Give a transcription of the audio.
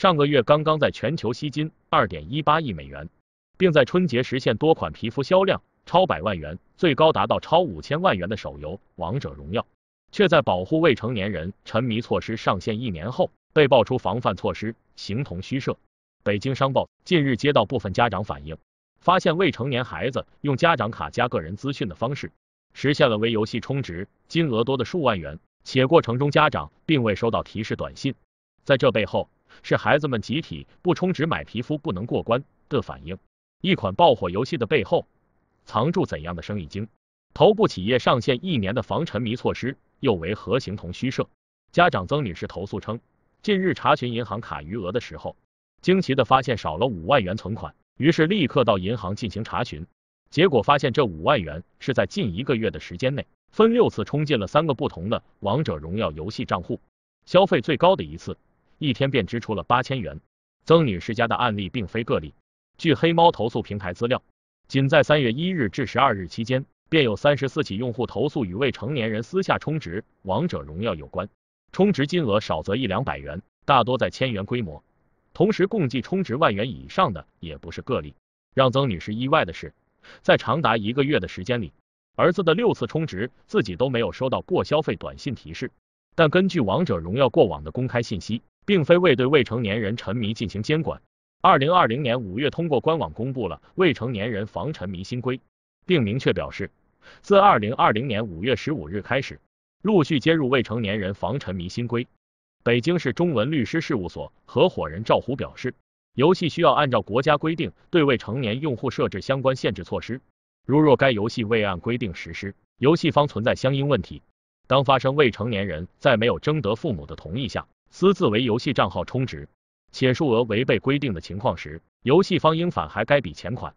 上个月刚刚在全球吸金二点一八亿美元，并在春节实现多款皮肤销量超百万元，最高达到超五千万元的手游《王者荣耀》，却在保护未成年人沉迷措施上线一年后，被爆出防范措施形同虚设。北京商报近日接到部分家长反映，发现未成年孩子用家长卡加个人资讯的方式，实现了为游戏充值金额多的数万元，且过程中家长并未收到提示短信。在这背后。是孩子们集体不充值买皮肤不能过关的反应。一款爆火游戏的背后，藏住怎样的生意经？头部企业上线一年的防沉迷措施又为何形同虚设？家长曾女士投诉称，近日查询银行卡余额的时候，惊奇的发现少了五万元存款，于是立刻到银行进行查询，结果发现这五万元是在近一个月的时间内，分六次冲进了三个不同的《王者荣耀》游戏账户，消费最高的一次。一天便支出了八千元。曾女士家的案例并非个例。据黑猫投诉平台资料，仅在三月一日至十二日期间，便有三十四起用户投诉与未成年人私下充值《王者荣耀》有关，充值金额少则一两百元，大多在千元规模。同时，共计充值万元以上的也不是个例。让曾女士意外的是，在长达一个月的时间里，儿子的六次充值自己都没有收到过消费短信提示。但根据《王者荣耀》过往的公开信息，并非未对未成年人沉迷进行监管。二零二零年五月，通过官网公布了未成年人防沉迷新规，并明确表示，自二零二零年五月十五日开始，陆续接入未成年人防沉迷新规。北京市中文律师事务所合伙人赵虎表示，游戏需要按照国家规定对未成年用户设置相关限制措施。如若该游戏未按规定实施，游戏方存在相应问题。当发生未成年人在没有征得父母的同意下，私自为游戏账号充值且数额违背规定的情况时，游戏方应返还该笔钱款。